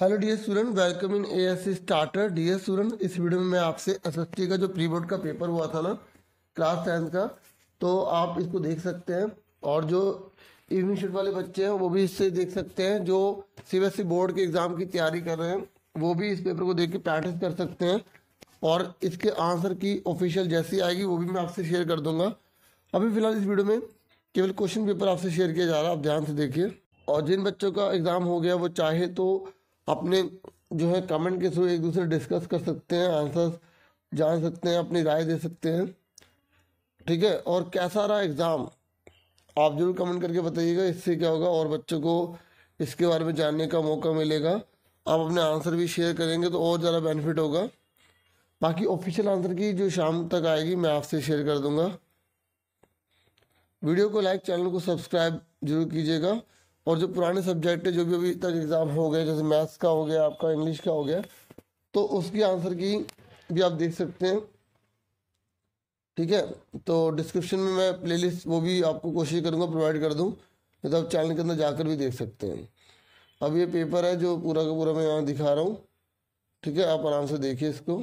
Hello D S student welcome in A S starter D S student इस video में मैं आपसे S S T का जो प्री बोर्ड का पेपर हुआ था ना क्लास टेंथ का तो आप इसको देख सकते हैं और जो इवनिंग शिफ्ट वाले बच्चे हैं वो भी इससे देख सकते हैं जो C B S E board के एग्ज़ाम की तैयारी कर रहे हैं वो भी इस पेपर को देख के प्रैक्टिस कर सकते हैं और इसके आंसर की ऑफिशियल जैसी आएगी वो भी मैं आपसे शेयर कर दूंगा अभी फ़िलहाल इस वीडियो में केवल क्वेश्चन पेपर आपसे शेयर किया जा रहा है आप ध्यान से देखिए और जिन बच्चों का एग्ज़ाम हो गया वो चाहे तो अपने जो है कमेंट के थ्रू एक दूसरे डिस्कस कर सकते हैं आंसर्स जान सकते हैं अपनी राय दे सकते हैं ठीक है और कैसा रहा एग्ज़ाम आप जरूर कमेंट करके बताइएगा इससे क्या होगा और बच्चों को इसके बारे में जानने का मौका मिलेगा आप अपने आंसर भी शेयर करेंगे तो और ज़्यादा बेनिफिट होगा बाकी ऑफिशियल आंसर की जो शाम तक आएगी मैं आपसे शेयर कर दूंगा वीडियो को लाइक चैनल को सब्सक्राइब जरूर कीजिएगा और जो पुराने सब्जेक्ट है जो भी अभी तक एग्ज़ाम हो गए जैसे मैथ्स का हो गया आपका इंग्लिश का हो गया तो उसकी आंसर की भी आप देख सकते हैं ठीक है तो डिस्क्रिप्शन में मैं प्लेलिस्ट वो भी आपको कोशिश करूँगा प्रोवाइड कर दूँ तो आप चैनल के अंदर जाकर भी देख सकते हैं अब ये पेपर है जो पूरा का पूरा मैं यहाँ दिखा रहा हूँ ठीक है आप आराम से देखिए इसको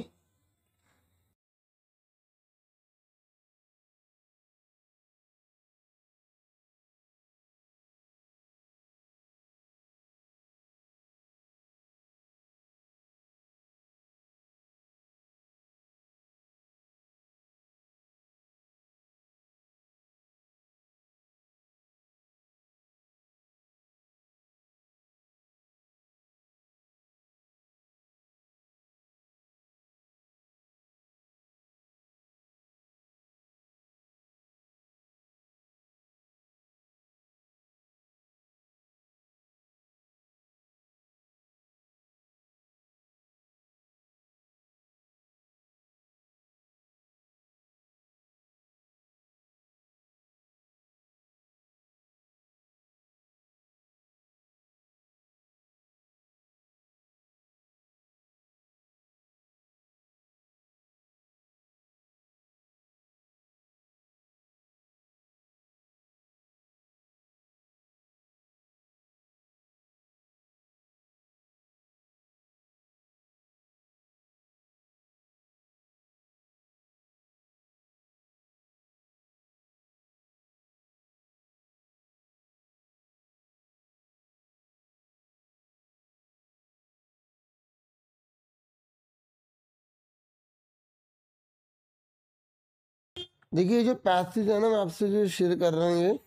देखिए जो पैसेज है ना मैं आपसे जो शेयर कर रहा हूँ ये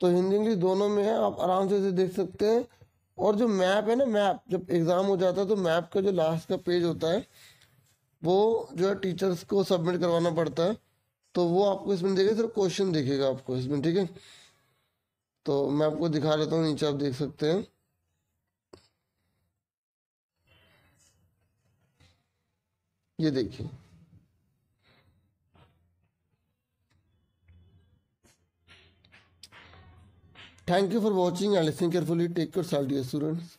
तो हिंदी इंग्लिश दोनों में है आप आराम से इसे देख सकते हैं और जो मैप है ना मैप जब एग्ज़ाम हो जाता है तो मैप का जो लास्ट का पेज होता है वो जो है टीचर्स को सबमिट करवाना पड़ता है तो वो आपको इसमें देखेगा सिर्फ क्वेश्चन देखेगा आपको इसमें ठीक है तो मैं आपको दिखा लेता हूँ नीचे आप देख सकते हैं ये देखिए Thank you for watching and listening carefully. Take care, all dear students.